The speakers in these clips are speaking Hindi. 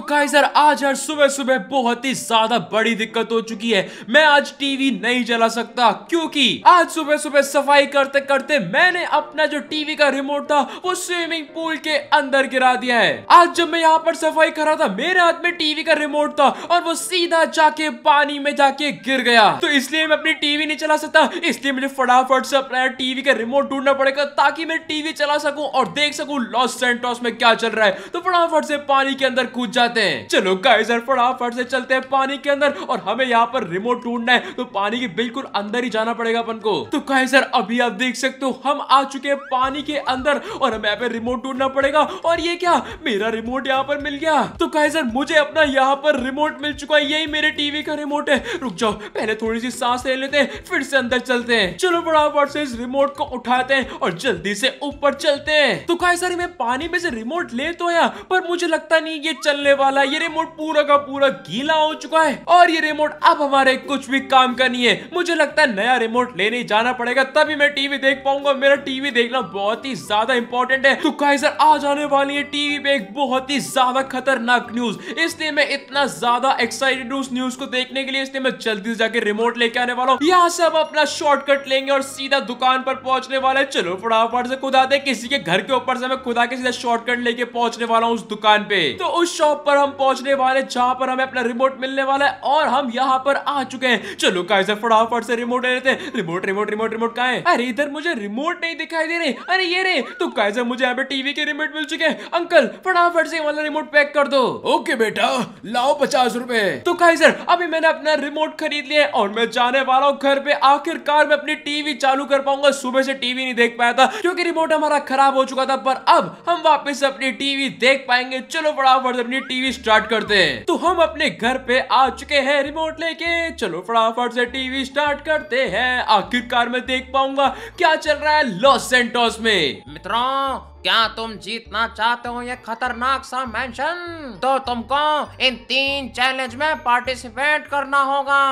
तो सर आज यार सुबह सुबह बहुत ही ज्यादा बड़ी दिक्कत हो चुकी है मैं आज टीवी नहीं चला सकता क्योंकि आज सुबह सुबह सफाई करते करते मैंने अपना जो टीवी का रिमोट था वो स्विमिंग पूल के अंदर गिरा दिया है आज जब मैं यहाँ पर सफाई कर रहा था मेरे हाथ में टीवी का रिमोट था और वो सीधा जाके पानी में जाके गिर गया तो इसलिए मैं अपनी टीवी नहीं चला सकता इसलिए मुझे फटाफट से अपना टीवी का रिमोट ढूंढना पड़ेगा ताकि मैं टीवी चला सकू और देख सकू लॉस सेंटोस में क्या चल रहा है तो फटाफट से पानी के अंदर कूद जा जाते हैं चलो गाइजर फटाफट से चलते हैं पानी के अंदर और हमें यहाँ पर रिमोट ढूंढना है तो पानी के बिल्कुल अंदर ही जाना पड़ेगा अपन को तो गाइजर अभी आप देख सकते हो हम आ चुके हैं पानी के अंदर और हमें यहाँ पे रिमोट ढूंढना पड़ेगा और ये क्या मेरा रिमोट यहाँ पर मिल गया तो गाइजर मुझे अपना यहाँ पर रिमोट मिल चुका है यही मेरे टीवी का रिमोट है रुक जाओ पहले थोड़ी सी सांस ले लेते हैं फिर से अंदर चलते हैं चलो फटाफट से इस रिमोट को उठाते हैं और जल्दी से ऊपर चलते हैं तो गाइजर मैं पानी में से रिमोट ले तो आया पर मुझे लगता नहीं ये चलने वाला ये रिमोट पूरा का पूरा गीला हो चुका है और ये रिमोट अब हमारे कुछ भी काम का नहीं है मुझे लगता है नया रिमोट लेने जाना पड़ेगा तभी मैं टीवी देख पाऊंगा मेरा टीवी देखना बहुत ही ज्यादा इंपॉर्टेंट है तो काइजर आ जाने वाली है टीवी पे एक बहुत ही ज्यादा खतरनाक न्यूज इसलिए मैं इतना ज्यादा एक्साइटेड हूँ न्यूज को देखने के लिए इसलिए मैं जल्दी से जाके रिमोट लेके आने वाला हूँ यहाँ से हम अपना शॉर्टकट लेंगे और सीधा दुकान पर पहुंचने वाले चलो फटाफट से खुद आते किसी के घर के ऊपर से मैं खुदा के सीधा शॉर्टकट लेके पहुंचने वाला हूँ उस दुकान पे तो उस शॉप टॉप पर हम पहुंचने वाले जहां पर हमें अपना रिमोट मिलने वाला है और हम यहाँ पर आ चुके हैं चलो गाइजर फटाफट से रिमोट लेते हैं रिमोट रिमोट रिमोट रिमोट कहा है अरे इधर मुझे रिमोट नहीं दिखाई दे रहे अरे ये रे तो कैसे मुझे यहाँ पे टीवी के रिमोट मिल चुके हैं अंकल फटाफट से वाला रिमोट पैक कर दो ओके बेटा लाओ पचास रूपए तो गाइजर अभी मैंने अपना रिमोट खरीद लिया और मैं जाने वाला हूँ घर पे आखिरकार मैं अपनी टीवी चालू कर पाऊंगा सुबह से टीवी नहीं देख पाया था क्योंकि रिमोट हमारा खराब हो चुका था पर अब हम वापस अपनी टीवी देख पाएंगे चलो फटाफट अपनी टीवी स्टार्ट करते हैं तो हम अपने घर पे आ चुके हैं रिमोट लेके चलो फटाफट से टीवी स्टार्ट करते हैं आखिरकार मैं देख पाऊंगा क्या चल रहा है लॉस सेंटोस में मित्रों क्या तुम जीतना चाहते हो ये खतरनाक सा मेंशन तो तुमको इन तीन चैलेंज में पार्टिसिपेट करना होगा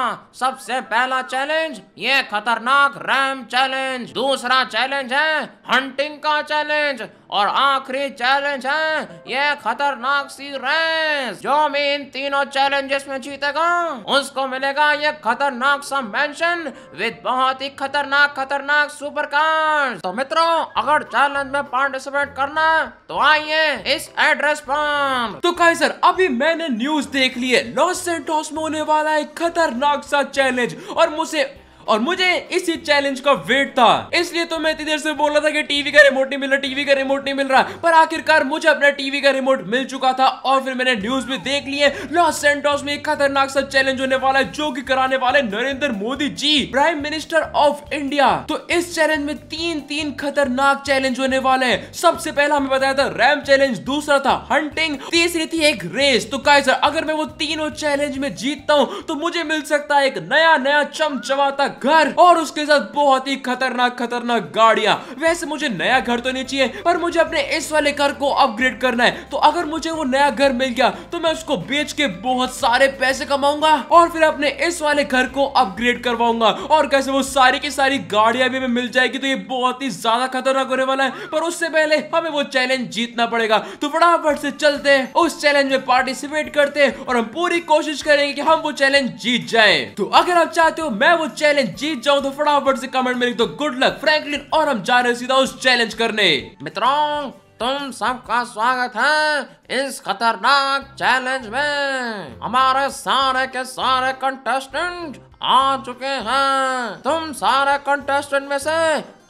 सबसे पहला चैलेंज ये खतरनाक रैम चैलेंज दूसरा चैलेंज है हंटिंग का चैलेंज और आखिरी चैलेंज है ये खतरनाक सी रेस जो भी इन तीनों चैलेंजेस में जीतेगा उसको मिलेगा ये खतरनाक सा मेंशन विद बहुत ही खतरनाक खतरनाक सुपर कार्ड तो मित्रों अगर चैलेंज में पार्टिसिपेट पार्टिसिपेट करना तो आइए इस एड्रेस पर तो कहे सर अभी मैंने न्यूज देख ली है लॉस सेंटोस में होने वाला है खतरनाक सा चैलेंज और मुझे और मुझे इसी चैलेंज का वेट था इसलिए तो मैं इतनी देर से बोल रहा था कि टीवी का रिमोट नहीं मिल रहा टीवी का रिमोट नहीं मिल रहा पर आखिरकार मुझे अपना टीवी का रिमोट मिल चुका था और फिर मैंने न्यूज में देख लिए लॉस सेंटोस में एक खतरनाक सा चैलेंज होने वाला है जो की कराने वाले Narendra Modi ji prime minister of India तो इस चैलेंज में तीन तीन खतरनाक चैलेंज होने वाले हैं सबसे पहला हमें बताया था रैम चैलेंज दूसरा था हंटिंग तीसरी थी एक रेस तो कायसर अगर मैं वो तीनों चैलेंज में जीतता हूँ तो मुझे मिल सकता है एक नया नया चमचमाता घर और उसके साथ बहुत ही खतरनाक खतरनाक गाड़िया वैसे मुझे नया घर तो नहीं चाहिए पर मुझे अपने इस वाले घर को अपग्रेड करना है तो अगर मुझे वो नया घर मिल गया तो मैं उसको बेच के बहुत सारे पैसे कमाऊंगा और फिर अपने इस वाले घर को अपग्रेड करवाऊंगा और कैसे वो सारी की सारी गाड़िया भी मिल जाएगी तो ये बहुत ही ज्यादा खतरनाक होने वाला है पर उससे पहले हमें वो चैलेंज जीतना पड़ेगा तो फटाफट से चलते हैं उस चैलेंज में पार्टिसिपेट करते हैं और हम पूरी कोशिश करेंगे कि हम वो चैलेंज जीत जाए तो अगर आप चाहते हो मैं वो चैलेंज चैलेंज जीत जाओ तो फटाफट से कमेंट में लिख दो गुड लक फ्रैंकलिन और हम जा रहे हैं सीधा उस चैलेंज करने मित्रों तुम सबका स्वागत है इस खतरनाक चैलेंज में हमारे सारे के सारे कंटेस्टेंट आ चुके हैं तुम सारे कंटेस्टेंट में से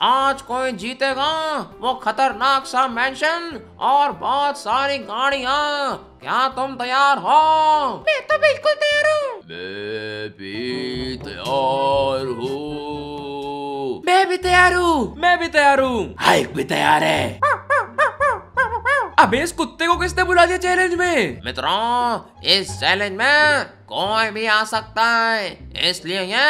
आज कोई जीतेगा वो खतरनाक सा मेंशन और बहुत सारी गाड़िया क्या तुम तैयार हो मैं तो बिल्कुल तैयार हूँ मैं भी तैयार हूँ मैं भी तैयार हूँ मैं भी तैयार हूँ हाइक भी तैयार है अबे इस कुत्ते को किसने बुला दिया चैलेंज में मित्रों इस चैलेंज में कोई भी आ सकता है इसलिए ये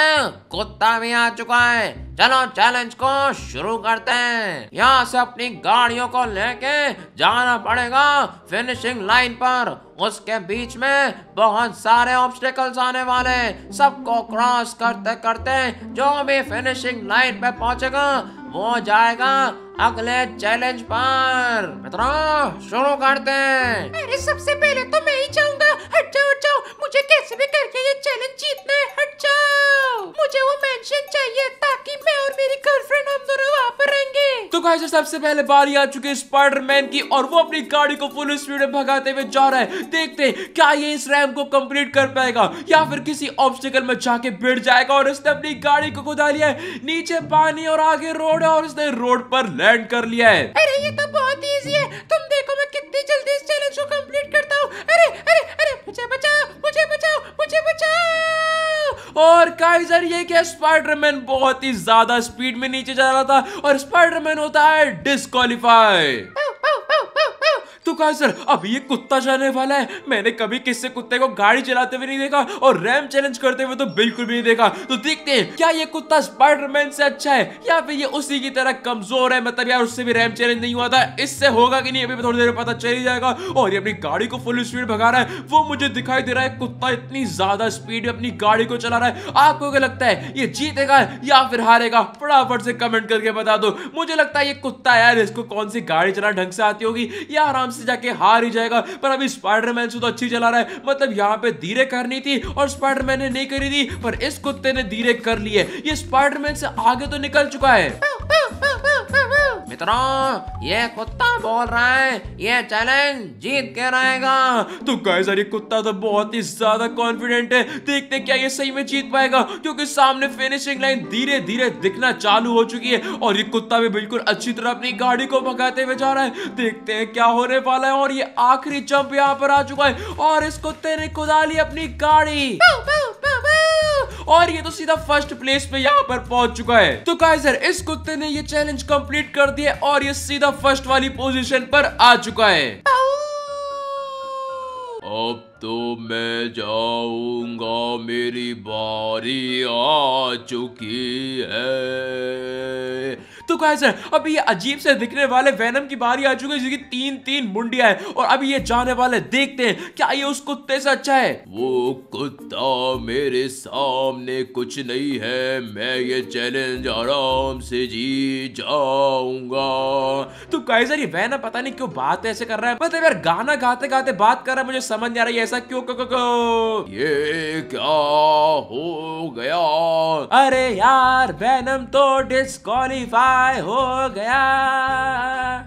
कुत्ता भी आ चुका है चलो चैलेंज को शुरू करते हैं यहाँ से अपनी गाड़ियों को लेके जाना पड़ेगा फिनिशिंग लाइन पर उसके बीच में बहुत सारे ऑब्स्टेकल्स आने वाले सबको क्रॉस करते करते जो भी फिनिशिंग लाइन पे पहुंचेगा वो जाएगा अगले चैलेंज पर मित्रों शुरू करते हैं अरे सबसे पहले तो मैं ही जाऊंगा हट जाओ हट जाओ भाई सर सबसे पहले बारी आ चुकी है स्पाइडरमैन की और वो अपनी गाड़ी को फुल स्पीड में भगाते हुए जा रहा है देखते हैं क्या ये इस रैम को कंप्लीट कर पाएगा या फिर किसी ऑब्स्टिकल में जाके बैठ जाएगा और इसने अपनी गाड़ी को खुदा लिया है नीचे पानी और आगे रोड है और इसने रोड पर लैंड कर लिया है अरे ये तो बहुत ईजी है तुम देखो मैं कितनी जल्दी इस चैलेंज को कंप्लीट करता हूँ अरे अरे अरे मुझे बचाओ मुझे बचाओ मुझे बचाओ और काइजर ये क्या स्पाइडरमैन बहुत ही ज्यादा स्पीड में नीचे जा रहा था और स्पाइडरमैन होता है डिस्कालीफाई तो कहा सर अब ये कुत्ता जाने वाला है मैंने कभी किससे कुत्ते को गाड़ी चलाते हुए नहीं देखा और रैम चैलेंज करते हुए तो बिल्कुल भी नहीं देखा तो देखते हैं क्या ये कुत्ता स्पाइडरमैन से अच्छा है या फिर ये उसी की तरह कमजोर है मतलब यार उससे भी रैम चैलेंज नहीं हुआ था इससे होगा कि नहीं अभी थोड़ी देर में पता चल ही जाएगा और ये अपनी गाड़ी को फुल स्पीड भगा रहा है वो मुझे दिखाई दे रहा है कुत्ता इतनी ज्यादा स्पीड में अपनी गाड़ी को चला रहा है आपको क्या लगता है ये जीतेगा या फिर हारेगा फटाफट से कमेंट करके बता दो मुझे लगता है ये कुत्ता यार इसको कौन सी गाड़ी चलाना ढंग से आती होगी या आराम से जाके हार ही जाएगा पर अभी स्पाइडरमैन से तो अच्छी चला रहा है मतलब यहाँ पे धीरे करनी थी और स्पाइडरमैन ने नहीं करी थी पर इस कुत्ते ने धीरे कर ली है ये स्पाइडरमैन से आगे तो निकल चुका है मित्रों ये कुत्ता बोल रहा है ये चैलेंज जीत के रहेगा तो गाइस अरे कुत्ता तो बहुत ही ज्यादा कॉन्फिडेंट है देखते क्या ये सही में जीत पाएगा क्योंकि सामने फिनिशिंग लाइन धीरे धीरे दिखना चालू हो चुकी है और ये कुत्ता भी बिल्कुल अच्छी तरह अपनी गाड़ी को भगाते हुए जा रहा है देखते हैं क्या होने वाला है और ये आखिरी जंप यहाँ पर आ चुका है और इस कुत्ते ने कुदा ली अपनी गाड़ी और ये तो सीधा फर्स्ट प्लेस पे यहाँ पर पहुंच चुका है तो काइजर इस कुत्ते ने ये चैलेंज कंप्लीट कर दिया और ये सीधा फर्स्ट वाली पोजीशन पर आ चुका है अब तो मैं जाऊंगा मेरी बारी आ चुकी है तो कहा सर अभी ये अजीब से दिखने वाले वैनम की बारी आ चुकी है जिसकी तीन तीन मुंडिया है और अभी ये जाने वाले देखते हैं क्या ये उस कुत्ते से अच्छा है वो कुत्ता मेरे सामने कुछ नहीं है मैं ये चैलेंज आराम से जी जाऊंगा तो कैसे ये वैनम पता नहीं क्यों बात ऐसे कर रहा है मतलब यार गाना गाते गाते बात कर रहा है मुझे समझ नहीं आ रही है ऐसा क्यों को, ये क्या अरे यार बैनम तो डिस्कालीफाई हो गया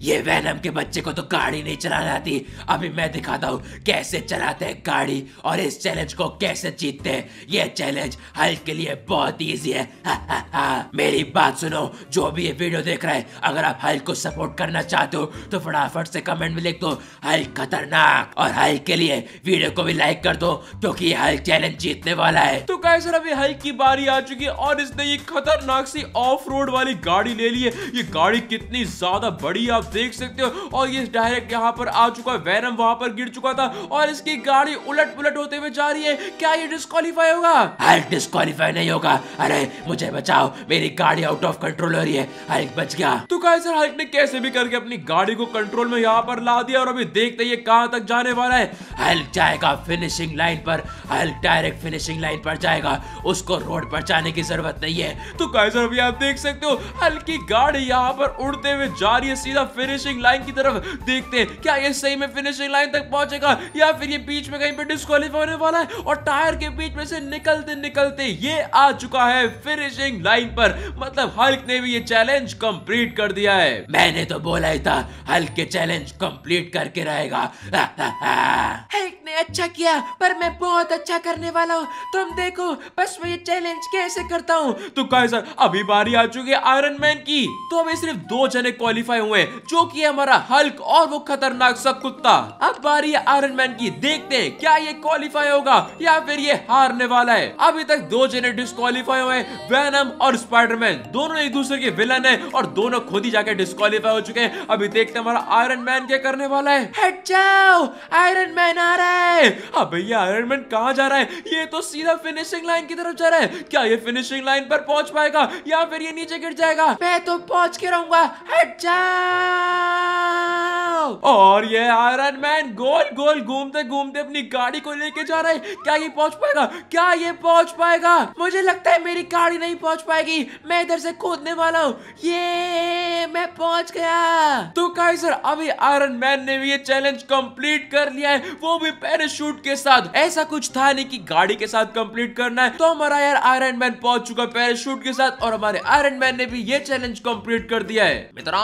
ये वैनम के बच्चे को तो गाड़ी नहीं चलाना आती अभी मैं दिखाता हूँ कैसे चलाते हैं गाड़ी और इस चैलेंज को कैसे जीतते हैं ये चैलेंज हल के लिए बहुत इजी है हा, हा, हा। मेरी बात सुनो जो भी ये वीडियो देख रहा है अगर आप हल को सपोर्ट करना चाहते हो तो फटाफट से कमेंट में लिख दो हल खतरनाक और हल के लिए वीडियो को भी लाइक कर दो क्योंकि तो हल चैलेंज जीतने वाला है तो कैसे अभी हल की बारी आ चुकी है और इसने ये खतरनाक सी ऑफ रोड वाली गाड़ी ले ली है ये गाड़ी कितनी ज्यादा बड़ी आप देख सकते हो और ये डायरेक्ट यहाँ पर आ चुका है वैरम वहां पर गिर चुका था और इसकी गाड़ी उलट पुलट होते हुए जा रही है क्या ये डिस्कालीफाई होगा अरे डिस्कालीफाई नहीं होगा अरे मुझे बचाओ मेरी गाड़ी आउट ऑफ कंट्रोल हो रही है हल्क बच गया तो कहा सर हल्क ने कैसे भी करके अपनी गाड़ी को कंट्रोल में यहाँ पर ला दिया और अभी देखते ये कहाँ तक जाने वाला है हल्क जाएगा फिनिशिंग लाइन पर हल्क डायरेक्ट फिनिशिंग लाइन पर जाएगा उसको रोड पर जाने की जरूरत नहीं है तो कैसे अभी आप देख सकते हो हल्की गाड़ी यहाँ पर उड़ते हुए जा रही है सीधा फिनिशिंग लाइन की तरफ देखते हैं क्या ये सही में फिनिशिंग लाइन तक पहुंचेगा या फिर ये बीच में कहीं पे डिस्कालीफाई होने वाला है और टायर के बीच में से निकलते निकलते ये आ चुका है फिनिशिंग लाइन पर मतलब हल्क ने भी ये चैलेंज कंप्लीट कर दिया है मैंने तो बोला ही था हल्क के चैलेंज कंप्लीट करके रहेगा हल्क ने अच्छा किया पर मैं बहुत अच्छा करने वाला हूँ तुम देखो बस मैं ये चैलेंज कैसे करता हूँ तो गाइस अभी बारी आ चुकी है आयरन मैन की तो अभी सिर्फ दो जने क्वालिफाई हुए जो जो कि है हमारा हल्क और वो खतरनाक सा कुत्ता अब बारी है आयरन मैन की देखते हैं क्या ये क्वालिफाई होगा या फिर ये हारने वाला है अभी तक दो जने डिस्कालीफाई हुए वैनम और स्पाइडरमैन दोनों एक दूसरे के विलन है और दोनों खुद ही जाके डिस्कालीफाई हो चुके हैं अभी देखते हैं हमारा आयरन मैन क्या करने वाला है हट जाओ आयरन मैन आ रहा है अब ये आयरन मैन कहाँ जा रहा है ये तो सीधा फिनिशिंग लाइन की तरफ जा रहा है क्या ये फिनिशिंग लाइन पर पहुंच पाएगा या फिर ये नीचे गिर जाएगा मैं तो पहुंच के रहूंगा हट जाओ और ये आयरन मैन गोल गोल घूमते घूमते अपनी गाड़ी को लेके जा रहा है क्या ये पहुंच पाएगा क्या ये पहुंच पाएगा मुझे लगता है मेरी गाड़ी नहीं पहुंच पाएगी मैं इधर से कूदने वाला हूँ ये मैं पहुंच गया तो कहीं सर अभी आयरन मैन ने भी ये चैलेंज कंप्लीट कर लिया है वो भी पैराशूट के साथ ऐसा कुछ था नहीं की गाड़ी के साथ कम्प्लीट करना है तो हमारा यार आयरन मैन पहुंच चुका पैराशूट के साथ और हमारे आयरन मैन ने भी ये चैलेंज कंप्लीट कर दिया है मित्रों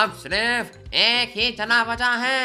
आप सिर्फ एक ही चना बचा है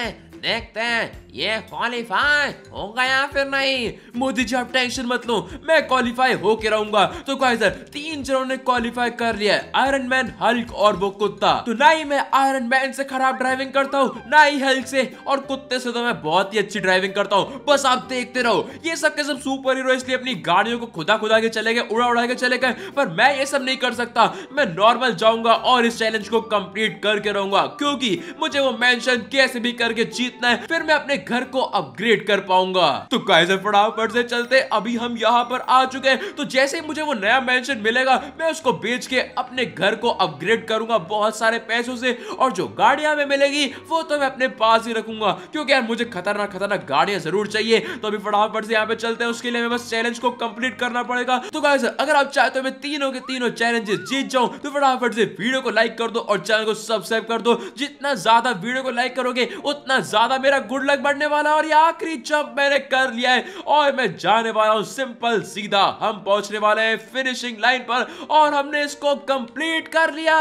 connect that. ये क्वालिफाई होगा या फिर नहीं मोदी जी आप टेंशन मत लो मैं क्वालिफाई होके रहूंगा तो सर तीन जनों ने क्वालिफाई कर लिया आयरन मैन हल्क और वो कुत्ता तो ना ही मैं आयरन मैन से खराब ड्राइविंग करता हूँ ना ही हल्क से और कुत्ते से तो मैं बहुत ही अच्छी ड्राइविंग करता हूँ बस आप देखते रहो ये सब के सब सुपर हीरो इसलिए अपनी गाड़ियों को खुदा खुदा के चले गए उड़ा उड़ा के चले गए पर मैं ये सब नहीं कर सकता मैं नॉर्मल जाऊंगा और इस चैलेंज को कम्प्लीट करके रहूंगा क्योंकि मुझे वो मेंशन कैसे भी करके जीतना है फिर मैं अपने घर को अपग्रेड कर पाऊंगा तो कैसे फटाफट से चलते अभी हम यहाँ पर आ चुके हैं तो जैसे ही मुझे वो नया मैं मिलेगा मैं उसको बेच के अपने घर को अपग्रेड करूंगा बहुत सारे पैसों से और जो गाड़िया में मिलेगी वो तो मैं अपने पास ही रखूंगा क्योंकि यार मुझे खतरनाक खतरनाक गाड़िया जरूर चाहिए तो अभी फटाफट से यहाँ पे चलते हैं उसके लिए हमें बस चैलेंज को कंप्लीट करना पड़ेगा तो कहा अगर आप चाहते हो मैं तीनों के तीनों चैलेंजेस जीत जाऊं तो फटाफट से वीडियो को लाइक कर दो और चैनल को सब्सक्राइब कर दो जितना ज्यादा वीडियो को लाइक करोगे उतना ज्यादा मेरा गुड लक बट पढ़ने वाला और ये आखिरी जंप मैंने कर लिया है और मैं जाने वाला हूँ सिंपल सीधा हम पहुंचने वाले हैं फिनिशिंग लाइन पर और हमने इसको कंप्लीट कर लिया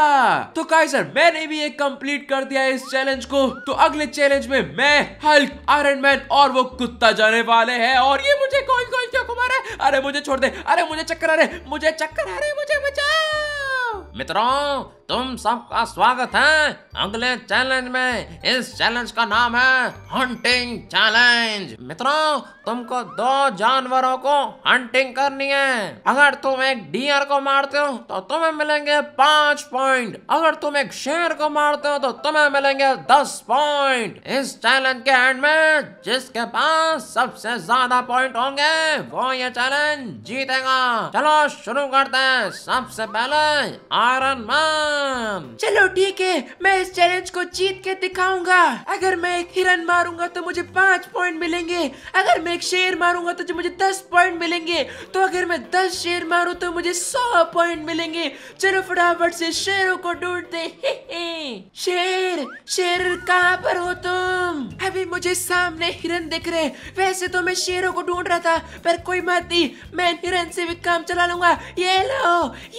तो कहा सर मैंने भी ये कंप्लीट कर दिया इस चैलेंज को तो अगले चैलेंज में मैं हल्क आयरन मैन और वो कुत्ता जाने वाले हैं और ये मुझे कौन कौन क्यों घुमा रहा है अरे मुझे छोड़ दे अरे मुझे चक्कर आ रहे मुझे चक्कर आ रहे मुझे बचा मित्रों तुम सबका स्वागत है अगले चैलेंज में इस चैलेंज का नाम है हंटिंग चैलेंज मित्रों तुमको दो जानवरों को हंटिंग करनी है अगर तुम एक डियर को मारते हो तो तुम्हें मिलेंगे पांच पॉइंट अगर तुम एक शेर को मारते हो तो तुम्हें मिलेंगे दस पॉइंट इस चैलेंज के एंड में जिसके पास सबसे ज्यादा पॉइंट होंगे वो ये चैलेंज जीतेगा चलो शुरू करते हैं सबसे पहले आयरन मैन काम चलो ठीक है मैं इस चैलेंज को जीत के दिखाऊंगा अगर मैं एक हिरन मारूंगा तो मुझे पाँच पॉइंट मिलेंगे अगर मैं एक शेर मारूंगा तो मुझे दस पॉइंट मिलेंगे तो अगर मैं दस शेर मारू तो मुझे सौ पॉइंट मिलेंगे चलो फटाफट से शेरों को ढूंढते शेर शेर कहाँ पर हो तुम अभी मुझे सामने हिरन दिख रहे वैसे तो मैं शेरों को ढूंढ रहा था पर कोई बात नहीं मैं हिरन से भी काम चला लूंगा ये लो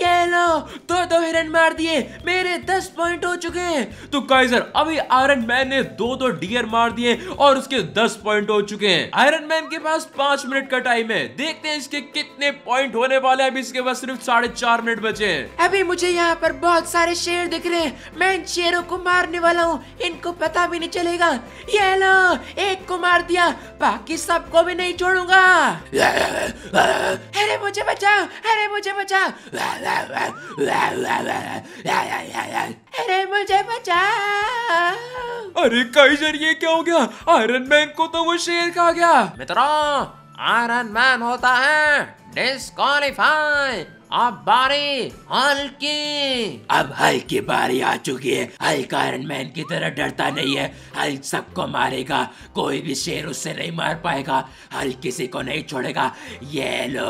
ये लो दो दो हिरन मार दिए मेरे दस पॉइंट हो चुके हैं तो काइजर अभी आयरन मैन ने दो दो डियर मार दिए और उसके दस पॉइंट हो चुके हैं आयरन मैन के पास पांच मिनट का टाइम है देखते हैं इसके कितने पॉइंट होने वाले अभी इसके पास सिर्फ साढ़े चार मिनट बचे हैं अभी मुझे यहाँ पर बहुत सारे शेर दिख रहे हैं मैं इन शेरों को मारने वाला हूँ इनको पता भी नहीं चलेगा ये लो एक को मार दिया बाकी सबको भी नहीं छोड़ूंगा अरे मुझे बचाओ अरे मुझे बचा अरे मुझे बचाओ अरे काइजर ये क्या हो गया आयरन मैन को तो वो शेर खा गया मित्रों आयरन मैन होता है डिस्कालीफाई अब बारी हल्की अब हल की बारी आ चुकी है हल्क आयरन मैन की तरह डरता नहीं है हल्क सबको मारेगा कोई भी शेर उससे नहीं मार पाएगा हल्क किसी को नहीं छोड़ेगा ये लो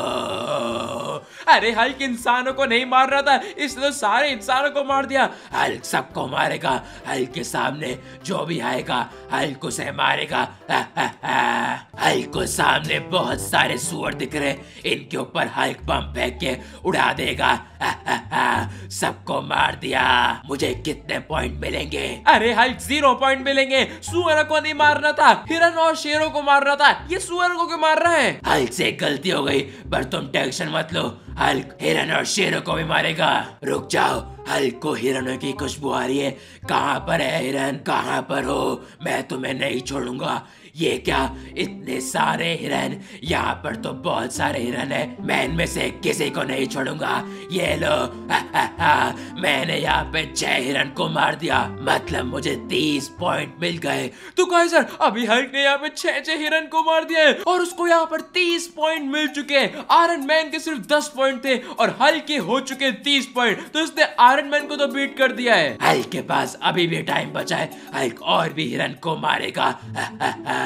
अरे हल्क इंसानों को नहीं मार रहा था इसने तो सारे इंसानों को मार दिया हल्क सबको मारेगा हल्क के सामने जो भी आएगा हल्क उसे मारेगा हल्क को सामने बहुत सारे सुअर दिख रहे इनके ऊपर हल्क बम फेंक के उड़ा देगा सबको मार दिया मुझे कितने पॉइंट मिलेंगे अरे हाइक जीरो पॉइंट मिलेंगे सुअर को नहीं मारना था हिरन और शेरों को मारना था ये सुअर को क्यों मार रहा है हल्क से गलती हो गई पर तुम टेंशन मत लो हल्क हिरन और शेरों को भी मारेगा रुक जाओ हल्क को हिरनों की खुशबू आ रही है कहाँ पर है हिरन कहाँ पर हो मैं तुम्हें नहीं छोड़ूंगा ये क्या इतने सारे हिरन यहाँ पर तो बहुत सारे हिरन है मैं इनमें से किसी को नहीं छोड़ूंगा ये लो हा, हा, हा, मैंने यहाँ पे छह हिरन को मार दिया मतलब मुझे तीस पॉइंट मिल गए तो कहे सर अभी हल्क ने यहाँ पे छह छह हिरन को मार दिया है और उसको यहाँ पर तीस पॉइंट मिल चुके हैं आयरन मैन के सिर्फ दस पॉइंट थे और हल्के के हो चुके तीस पॉइंट तो इसने आयरन मैन को तो बीट कर दिया है हल्के के पास अभी भी टाइम बचा है हल्क और भी हिरन को मारेगा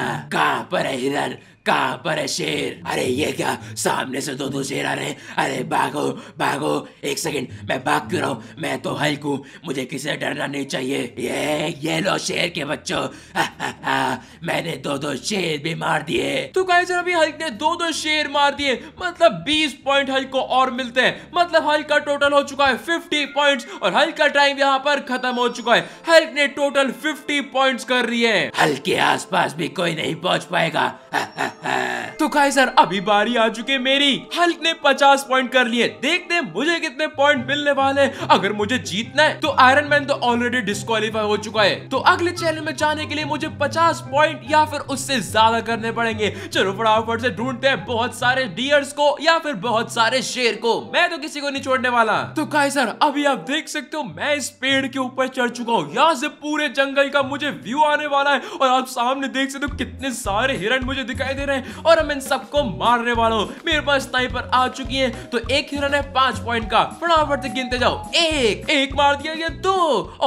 acá para ayudar कहा पर है शेर अरे ये क्या सामने से दो दो शेर आ रहे हैं अरे भागो भागो एक सेकंड मैं भाग क्यों रहा हूँ मैं तो हल्क हूँ मुझे किसी डरना नहीं चाहिए ये ये लो शेर के बच्चों मैंने दो दो शेर भी मार दिए तो कहे सर अभी हल्क ने दो दो शेर मार दिए मतलब बीस पॉइंट हल्क को और मिलते हैं मतलब हल्क का टोटल हो चुका है फिफ्टी पॉइंट और हल्क का टाइम यहाँ पर खत्म हो चुका है हल्क ने टोटल फिफ्टी पॉइंट कर रही है हल्के आस भी कोई नहीं पहुंच पाएगा तो काय सर अभी बारी आ चुकी है मेरी हल्क ने पचास पॉइंट कर लिए देखते हैं मुझे कितने पॉइंट मिलने वाले अगर मुझे जीतना है तो आयरन मैन तो ऑलरेडी डिस्कालीफाई हो चुका है तो अगले चैनल में जाने के लिए मुझे पचास पॉइंट या फिर उससे ज्यादा करने पड़ेंगे चलो फटाफट से ढूंढते हैं बहुत सारे डियर्स को या फिर बहुत सारे शेर को मैं तो किसी को नहीं छोड़ने वाला तो काय सर अभी आप देख सकते हो मैं इस पेड़ के ऊपर चढ़ चुका हूँ यहाँ से पूरे जंगल का मुझे व्यू आने वाला है और आप सामने देख सकते हो कितने सारे हिरण मुझे दिखाई दे दे रहे हैं और हम इन सबको मारने वाले मेरे पास स्नाइपर आ चुकी है तो एक ही रन है पांच पॉइंट का फटाफट से गिनते जाओ एक एक मार दिया ये दो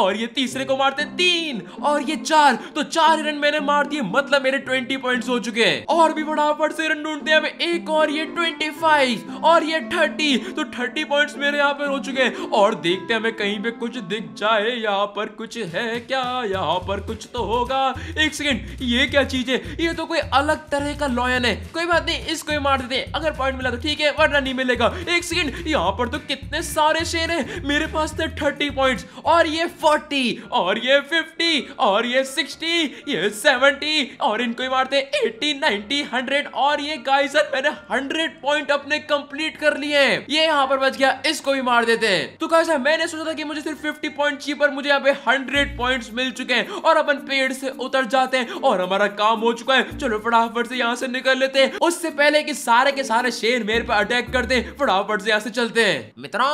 और ये तीसरे को मारते तीन और ये चार तो चार रन मैंने मार दिए मतलब मेरे ट्वेंटी पॉइंट हो चुके हैं और भी फटाफट से रन ढूंढते हैं एक और ये ट्वेंटी फाइव और ये थर्टी तो थर्टी पॉइंट मेरे यहाँ पर हो चुके हैं और देखते हैं हमें कहीं पे कुछ दिख जाए यहाँ पर कुछ है क्या यहाँ पर कुछ तो होगा एक सेकेंड ये क्या चीज है ये तो कोई अलग तरह का था लॉयन है कोई बात नहीं इसको ही मार देते अगर पॉइंट मिला तो ठीक है वरना नहीं मिलेगा एक सेकंड यहाँ पर तो कितने सारे शेर हैं मेरे पास थे थर्टी पॉइंट और ये फोर्टी और ये फिफ्टी और ये सिक्सटी ये सेवेंटी और इनको ही मारते एट्टी नाइनटी हंड्रेड और ये गाइजर मैंने हंड्रेड पॉइंट अपने कंप्लीट कर लिए हैं ये यहाँ पर बच गया इसको भी मार देते हैं तो गाइस मैंने सोचा था कि मुझे सिर्फ फिफ्टी पॉइंट चाहिए पर मुझे यहाँ पे हंड्रेड पॉइंट मिल चुके हैं और अपन पेड़ से उतर जाते हैं और हमारा काम हो चुका है चलो फटाफट से यहाँ यहाँ से निकल लेते हैं उससे पहले कि सारे के सारे शेर मेरे पे अटैक करते फटाफट से यहाँ से चलते हैं मित्रों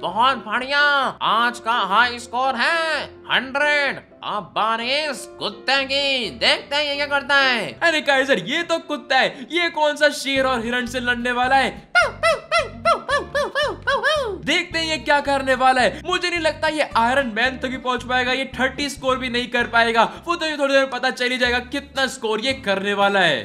बहुत बढ़िया आज का हाई स्कोर है हंड्रेड अब बारिश कुत्ते की देखते हैं ये क्या करता है अरे काइजर ये तो कुत्ता है ये कौन सा शेर और हिरण से लड़ने वाला है देखते हैं ये क्या करने वाला है मुझे नहीं लगता ये आयरन मैन तक ही पहुंच पाएगा ये थर्टी स्कोर भी नहीं कर पाएगा वो तो थोड़ी देर में पता चली जाएगा कितना स्कोर ये करने वाला है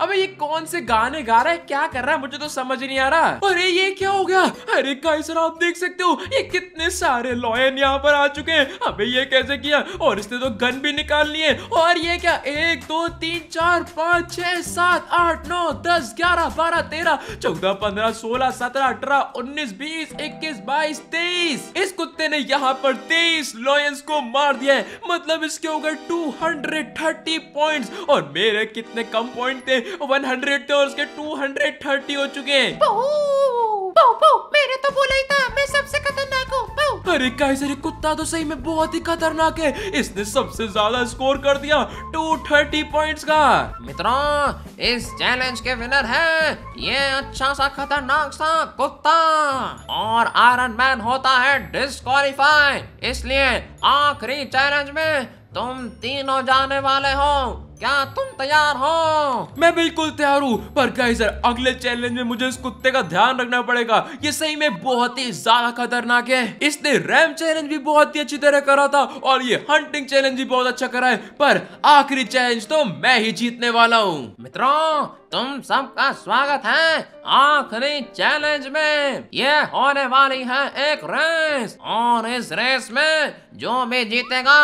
अबे ये कौन से गाने गा रहा है क्या कर रहा है मुझे तो समझ नहीं आ रहा अरे ये क्या हो गया अरे गाइस आप देख सकते हो ये कितने सारे लॉयन यहाँ पर आ चुके हैं अबे ये कैसे किया और इसने तो गन भी निकाल लिए और ये क्या एक दो तीन चार पाँच छह सात आठ नौ दस ग्यारह बारह तेरह चौदह पंद्रह सोलह सत्रह अठारह उन्नीस बीस इक्कीस बाईस तेईस इस कुत्ते ने यहाँ पर तेईस लॉयंस को मार दिया है मतलब इसके हो गए टू हंड्रेड थर्टी पॉइंट और मेरे कितने कम पॉइंट थे वन हंड्रेड थे और उसके टू हंड्रेड थर्टी हो चुके हैं पाओ, पाओ, तो बोला ही था मैं सबसे खतरनाक हूँ अरे कैसर कुत्ता तो सही में बहुत ही खतरनाक है इसने सबसे ज्यादा स्कोर कर दिया टू थर्टी पॉइंट का मित्रों इस चैलेंज के विनर है ये अच्छा सा खतरनाक सा कुत्ता और आयरन मैन होता है डिस्कालीफाई इसलिए आखिरी चैलेंज में तुम तीनों जाने वाले हो क्या तुम तैयार हो मैं बिल्कुल तैयार हूँ पर गाइजर अगले चैलेंज में मुझे इस कुत्ते का ध्यान रखना पड़ेगा ये सही में बहुत ही ज्यादा खतरनाक है इसने रैम चैलेंज भी बहुत ही अच्छी तरह करा था और ये हंटिंग चैलेंज भी बहुत अच्छा करा है पर आखिरी चैलेंज तो मैं ही जीतने वाला हूँ मित्रों तुम सबका स्वागत है आखिरी चैलेंज में ये होने वाली है एक रेस और इस रेस में जो भी जीतेगा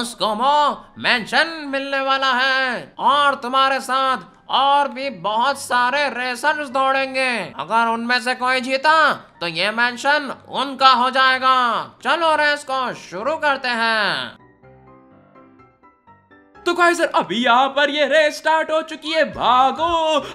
उसको वो मेंशन मिलने वाला है है और तुम्हारे साथ और भी बहुत सारे रेसर्स दौड़ेंगे अगर उनमें से कोई जीता तो ये मेंशन उनका हो जाएगा चलो रेस को शुरू करते हैं तो सर अभी यहाँ पर ये रेस स्टार्ट हो चुकी है भागो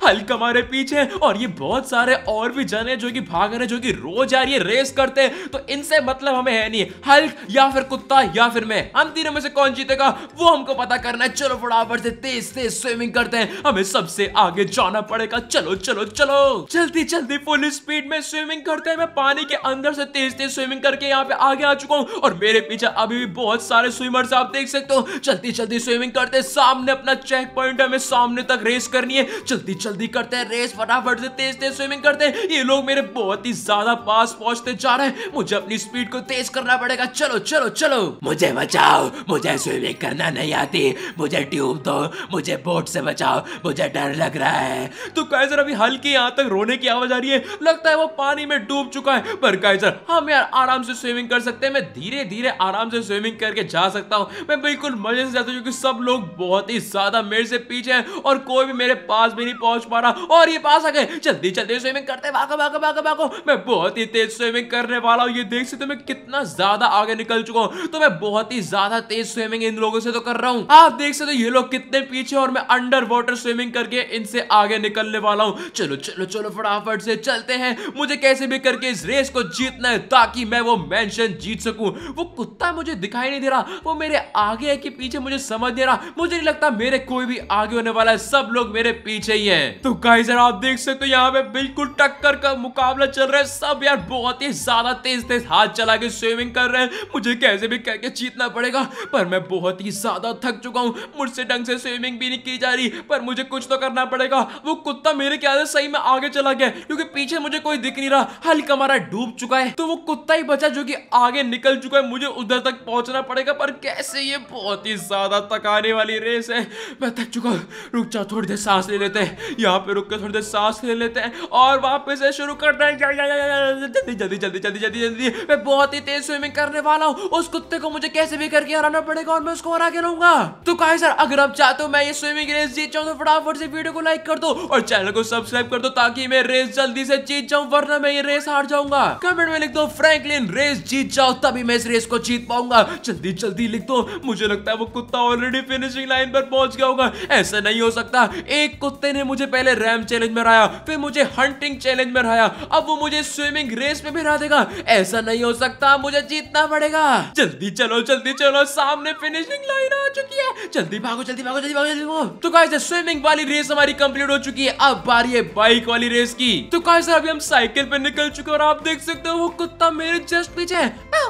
हल्क हमारे पीछे और ये बहुत सारे और भी जने जो कि भाग रहे जो कि रोज रही है रेस करते हैं तो इनसे मतलब हमें है नहीं हल्क या फिर कुत्ता या फिर मैं हम तीनों में से कौन जीतेगा वो हमको पता करना है चलो फटाफट से तेज तेज स्विमिंग करते हैं हमें सबसे आगे जाना पड़ेगा चलो चलो चलो जल्दी जल्दी फुल स्पीड में स्विमिंग करते हैं मैं पानी के अंदर से तेज तेज स्विमिंग करके यहाँ पे आगे आ चुका हूँ और मेरे पीछे अभी भी बहुत सारे स्विमर्स आप देख सकते हो जल्दी जल्दी स्विमिंग करते सामने अपना चेक पॉइंट हमें सामने तक रेस करनी है जल्दी जल्दी करते हैं रेस फटाफट से तेज तेज स्विमिंग करते हैं ये लोग मेरे बहुत ही ज्यादा पास पहुंचते जा रहे हैं मुझे अपनी स्पीड को तेज करना पड़ेगा चलो चलो चलो मुझे बचाओ मुझे स्विमिंग करना नहीं आती मुझे ट्यूब दो मुझे बोट से बचाओ मुझे डर लग रहा है तो कैसर अभी हल्की यहाँ तक रोने की आवाज आ रही है लगता है वो पानी में डूब चुका है पर कैसर हम हाँ, यार आराम से स्विमिंग कर सकते हैं मैं धीरे धीरे आराम से स्विमिंग करके जा सकता हूँ मैं बिल्कुल मजे से जाता हूँ क्योंकि सब लोग बहुत ही ज्यादा मेरे से पीछे हैं और कोई भी मेरे पास भी नहीं पहुंच पा रहा और ये पास आ गए जल्दी जल्दी स्विमिंग करते भागो भागो भागो भागो मैं बहुत ही तेज स्विमिंग करने वाला हूँ ये देख सकते मैं कितना ज्यादा आगे निकल चुका हूँ तो मैं बहुत ही ज्यादा तेज स्विमिंग इन लोगों से तो कर रहा हूँ आप देख सकते ये लोग कितने पीछे और मैं अंडर वाटर स्विमिंग करके इनसे आगे निकलने वाला हूँ चलो चलो चलो फटाफट से चलते हैं मुझे कैसे भी करके इस रेस को जीतना है ताकि मैं वो मेंशन जीत सकूं वो कुत्ता मुझे दिखाई नहीं दे रहा वो मेरे आगे है कि पीछे मुझे समझ नहीं रहा मुझे नहीं लगता मेरे कोई भी आगे होने वाला है सब लोग मेरे पीछे ही है तो गाइस सर आप देख सकते हो यहाँ पे बिल्कुल टक्कर का मुकाबला चल रहा है सब यार बहुत ही ज्यादा तेज तेज हाथ चला के स्विमिंग कर रहे हैं मुझे कैसे भी करके जीतना पड़ेगा पर मैं बहुत ही ज्यादा थक चुका हूँ मुझसे ढंग से स्विमिंग भी नहीं की जा रही पर मुझे कुछ तो करना पड़ेगा वो कुत्ता मेरे ख्याल से सही में आगे चला गया क्योंकि पीछे मुझे कोई दिख नहीं रहा हल्का मारा डूब चुका है तो वो कुत्ता ही बचा जो कि आगे निकल चुका है मुझे उधर तक पहुंचना पड़ेगा पर कैसे ये बहुत ही ज्यादा थकाने आने वाली रेस है मैं थक चुका रुक जाओ थोड़ी देर सांस ले लेते हैं यहाँ पे रुक के थोड़ी देर सांस ले लेते हैं और वापस से शुरू करते हैं जल्दी जल्दी जल्दी जल्दी जल्दी जल्दी मैं बहुत ही तेज स्विमिंग करने वाला हूँ उस कुत्ते को मुझे कैसे भी करके हराना पड़ेगा और मैं उसको हरा के रहूंगा तो कहा सर अगर आप चाहते हो मैं ये स्विमिंग रेस जीत जाऊँ तो फटाफट से वीडियो को लाइक कर दो और चैनल को सब्सक्राइब कर दो ताकि मैं रेस जल्दी से जीत जाऊँ वरना मैं ये रेस हार जाऊंगा कमेंट में लिख दो फ्रेंकलिन रेस जीत जाओ तभी मैं इस रेस को जीत पाऊंगा जल्दी जल्दी लिख दो मुझे लगता है वो कुत्ता ऑलरेडी फिनिशिंग लाइन पर पहुंच गया होगा ऐसा नहीं हो सकता एक कुत्ते ने मुझे पहले रैम चैलेंज में हराया फिर मुझे हंटिंग चैलेंज में हराया अब वो मुझे स्विमिंग रेस में भी हरा देगा ऐसा नहीं हो सकता मुझे जीतना पड़ेगा जल्दी चलो जल्दी चलो सामने फिनिशिंग लाइन आ चुकी है जल्दी भागो जल्दी भागो जल्दी भागो जल्दी भागो तो गाइस स्विमिंग वाली रेस हमारी कंप्लीट हो चुकी है अब बारी है बाइक वाली रेस की तो गाइस अभी हम साइकिल पे निकल चुके और आप देख सकते हो वो कुत्ता मेरे जस्ट पीछे है मैं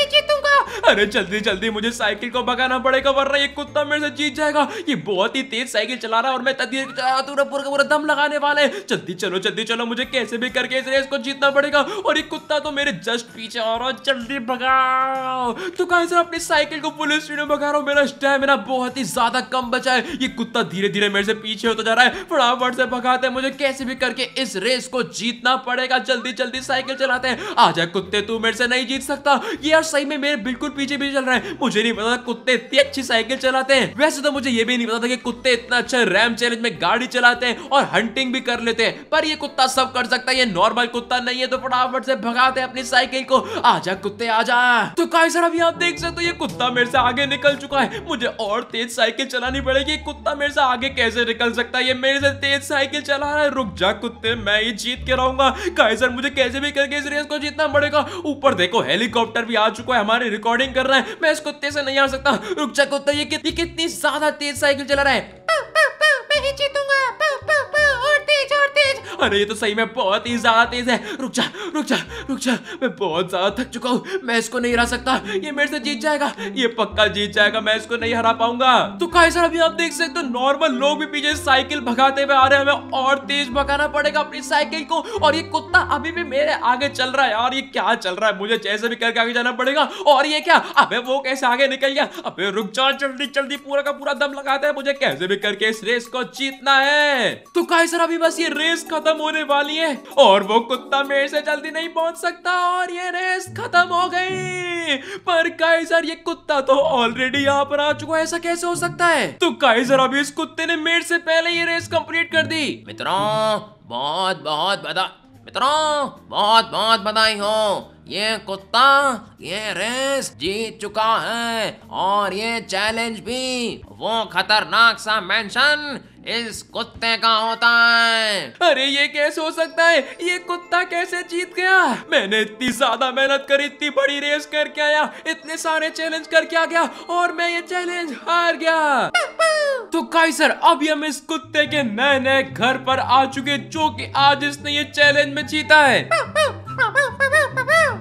ये जीतूंगा अरे जल्दी जल्दी मुझे साइकिल को भगाना पड़ेगा वरना ये कुत्ता मेरे से जीत जाएगा ये बहुत ही तेज साइकिल चला रहा है और मैं पूरा पूरा पूरा दम लगाने वाले जल्दी चलो जल्दी चलो मुझे कैसे भी करके इस रेस को जीतना पड़ेगा और ये कुत्ता तो मेरे जस्ट पीछे आ रहा है जल्दी भगाओ तो कहा सर अपनी साइकिल को पुलिस स्पीड में भगा रहा हूँ मेरा स्टेमिना बहुत ही ज्यादा कम बचा है ये कुत्ता धीरे धीरे मेरे से पीछे होता जा रहा है फटाफट से भगाते हैं मुझे कैसे भी करके इस रेस को जीतना पड़ेगा जल्दी जल्दी साइकिल चलाते हैं आ जा कुत्ते तू मेरे से नहीं जीत सकता ये यार सही में मेरे बिल्कुल पीछे पीछे चल रहा है मुझे नहीं पता कुत्ते इतनी अच्छी साइकिल चलाते हैं वैसे तो मुझे ये भी नहीं पता था कि कुत्ते इतना अच्छा रैम चैलेंज में गाड़ी चलाते हैं और हंटिंग भी कर लेते हैं पर ये कुत्ता सब कर सकता है ये नॉर्मल कुत्ता नहीं है तो फटाफट से भगाते हैं अपनी साइकिल को आजा कुत्ते आजा तो काय सर अभी आप देख सकते हो ये कुत्ता मेरे से आगे निकल चुका है मुझे और तेज साइकिल चलानी पड़ेगी कुत्ता मेरे से आगे कैसे निकल सकता है ये मेरे से तेज साइकिल चला रहा है रुक जा कुत्ते मैं ये जीत के रहूंगा काय सर मुझे कैसे भी करके इस रेस को जीतना पड़ेगा ऊपर देखो हेलीकॉप्टर भी आ चुका है हमारे रिकॉर्डिंग कर रहा है मैं इस कुत्ते से नहीं आ सकता रुक जा कुत्ता ये, कितनी ज्यादा तेज साइकिल चला रहा है पा, पा, पा, मैं ही जीतूंगा पा, पा, और तेज और तेज अरे ये तो सही में बहुत ही ज्यादा तेज है रुक जा रुक जा रुक जा मैं बहुत ज्यादा थक चुका हूँ मैं इसको नहीं हरा सकता ये मेरे से जीत जाएगा ये पक्का जीत जाएगा मैं इसको नहीं हरा पाऊंगा तो खाई सर अभी आप देख सकते हो नॉर्मल लोग भी पीछे साइकिल भगाते हुए आ रहे हैं हमें और तेज भगाना पड़ेगा अपनी साइकिल को और ये कुत्ता अभी भी मेरे आगे चल रहा है यार ये क्या चल रहा है मुझे जैसे भी करके आगे जाना पड़ेगा और ये क्या अब वो कैसे आगे निकल गया अब रुक जा जल्दी जल्दी पूरा का पूरा दम लगाते हैं मुझे कैसे भी करके इस रेस को जीतना है तो गाइस सर अभी बस ये रेस खत्म होने वाली है और वो कुत्ता मेरे से जल्दी नहीं पहुंच सकता और ये रेस खत्म हो गई पर काइजर ये कुत्ता तो ऑलरेडी यहाँ पर आ चुका है ऐसा कैसे हो सकता है तो काइजर अभी इस कुत्ते ने मेरे से पहले ये रेस कंप्लीट कर दी मित्रों बहुत बहुत बधा मित्रों बहुत बहुत बधाई हो ये कुत्ता ये रेस जीत चुका है और ये चैलेंज भी वो खतरनाक सा मेंशन इस कुत्ते का होता है अरे ये कैसे हो सकता है ये कुत्ता कैसे जीत गया मैंने इतनी ज्यादा मेहनत करी इतनी बड़ी रेस करके आया इतने सारे चैलेंज करके आ गया और मैं ये चैलेंज हार गया तो काइसर अभी हम इस कुत्ते के नए नए घर पर आ चुके जो कि आज इसने ये चैलेंज में जीता है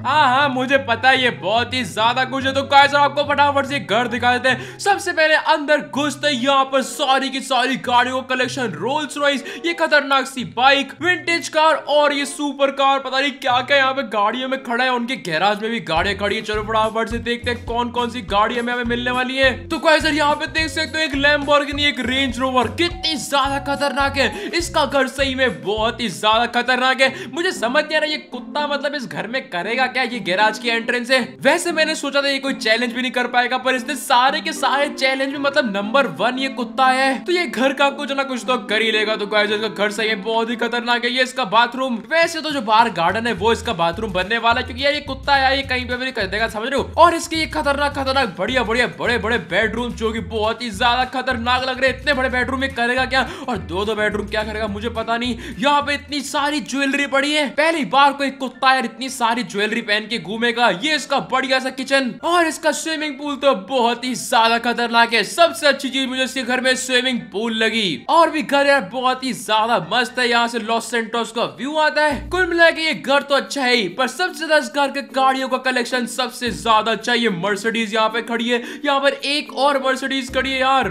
हाँ हाँ मुझे पता है ये बहुत ही ज्यादा कुछ है तो गाइस आपको फटाफट से घर दिखा देते हैं सबसे पहले अंदर घुसते यहाँ पर सारी की सारी गाड़ियों कलेक्शन रोल्स रॉयस ये खतरनाक सी बाइक विंटेज कार और ये सुपर कार पता नहीं क्या क्या यहाँ पे गाड़ियों में खड़ा है उनके गैराज में भी गाड़ियां खड़ी है चलो फटाफट से देखते हैं कौन कौन सी गाड़ियां हमें मिलने वाली है तो गाइस यहाँ पे देख सकते हो एक लैम्बोर्गिनी एक रेंज रोवर कितनी ज्यादा खतरनाक है इसका घर सही में बहुत ही ज्यादा खतरनाक है मुझे समझ नहीं आ रहा ये कुत्ता मतलब इस घर में कर करेगा क्या ये गैराज की एंट्रेंस है वैसे मैंने सोचा था ये कोई चैलेंज भी नहीं कर पाएगा पर इसने सारे के सारे चैलेंज में मतलब नंबर वन ये कुत्ता है तो ये घर का कुछ ना कुछ तो कर ही लेगा तो गाइस इसका घर सही है बहुत ही खतरनाक है ये इसका बाथरूम वैसे तो जो बाहर गार्डन है वो इसका बाथरूम बनने वाला है क्यूँकी ये कुत्ता है ये कहीं पे भी कर देगा समझ रहे हो और इसके ये खतरनाक खतरनाक बढ़िया बढ़िया बड़े बड़े बेडरूम जो की बहुत ही ज्यादा खतरनाक लग रहे इतने बड़े बेडरूम में करेगा क्या और दो दो बेडरूम क्या करेगा मुझे पता नहीं यहाँ पे इतनी सारी ज्वेलरी पड़ी है पहली बार कोई कुत्ता यार इतनी सारी ज्वेलरी पहन के घूमेगा ये इसका बढ़िया सा किचन और इसका स्विमिंग पूल तो बहुत ही ज्यादा खतरनाक है सबसे अच्छी चीज मुझे इसके घर में स्विमिंग पूल लगी और भी घर यार बहुत ही ज्यादा मस्त है यहाँ से लॉस सेंटोस का व्यू आता है कुल मिला के ये घर तो अच्छा है पर सबसे ज्यादा इस घर के गाड़ियों का कलेक्शन सबसे ज्यादा अच्छा ये मर्सिडीज यहाँ पे खड़ी है यहाँ पर एक और मर्सिडीज खड़ी है यार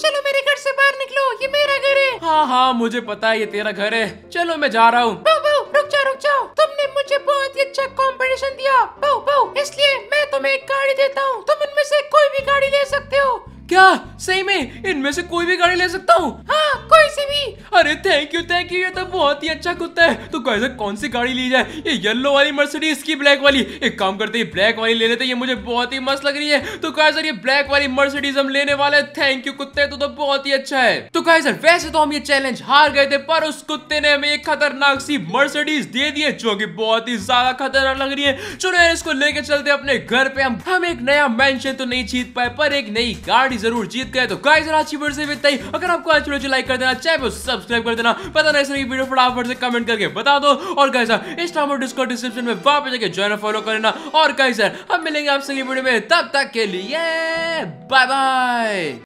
चलो मेरे घर से बाहर निकलो ये मेरा घर है हाँ हाँ मुझे पता है ये तेरा घर है चलो मैं जा रहा हूँ रुक जाओ रुक जाओ तुमने मुझे बहुत ही अच्छा कॉम्पिटिशन दिया बहु बहु इसलिए मैं तुम्हें एक गाड़ी देता हूँ तुम इनमें से कोई भी गाड़ी ले सकते हो क्या सही में इनमें से कोई भी गाड़ी ले सकता हूँ हाँ पैसे भी अरे थैंक यू थैंक यू ये तो बहुत ही अच्छा कुत्ता है तो कैसे कौन सी गाड़ी ली जाए ये येलो वाली मर्सिडीज की ब्लैक वाली एक काम करते हैं ब्लैक वाली ले लेते हैं ये मुझे बहुत ही मस्त लग रही है तो कहा ये ब्लैक वाली मर्सिडीज हम लेने वाले थैंक यू कुत्ते तो, तो बहुत ही अच्छा है तो कहा वैसे तो हम ये चैलेंज हार गए थे पर उस कुत्ते ने हमें एक खतरनाक सी मर्सिडीज दे दी है जो की बहुत ही ज्यादा खतरनाक लग रही है चलो यार इसको लेके चलते अपने घर पे हम हम एक नया मैं तो नहीं जीत पाए पर एक नई गाड़ी जरूर जीत गए तो गाइस आज की बड़ी से अगर आपको अच्छी लाइक कर देना चैनल को सब्सक्राइब कर देना पता नहीं की वीडियो फटाफट से कमेंट करके बता दो और गाइस हाँ, इंस्टाग्राम और डिस्कॉर्ड डिस्क्रिप्शन में वापस जाके ज्वाइन फॉलो कर लेना और गाइस हाँ, हम मिलेंगे आपसे वीडियो में तब तक के लिए बाय बाय